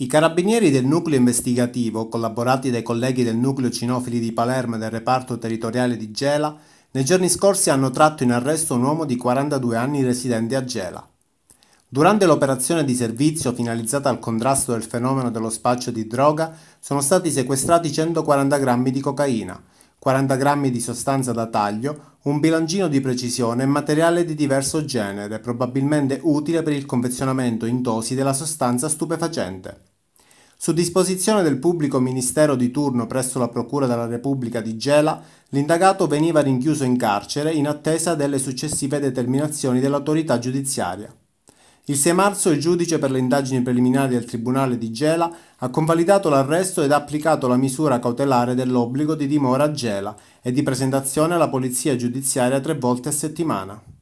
I carabinieri del nucleo investigativo, collaborati dai colleghi del nucleo cinofili di Palermo e del reparto territoriale di Gela, nei giorni scorsi hanno tratto in arresto un uomo di 42 anni residente a Gela. Durante l'operazione di servizio finalizzata al contrasto del fenomeno dello spaccio di droga sono stati sequestrati 140 grammi di cocaina, 40 grammi di sostanza da taglio, un bilancino di precisione e materiale di diverso genere, probabilmente utile per il confezionamento in dosi della sostanza stupefacente. Su disposizione del pubblico ministero di turno presso la Procura della Repubblica di Gela, l'indagato veniva rinchiuso in carcere in attesa delle successive determinazioni dell'autorità giudiziaria. Il 6 marzo il giudice per le indagini preliminari del Tribunale di Gela ha convalidato l'arresto ed ha applicato la misura cautelare dell'obbligo di dimora a Gela e di presentazione alla Polizia Giudiziaria tre volte a settimana.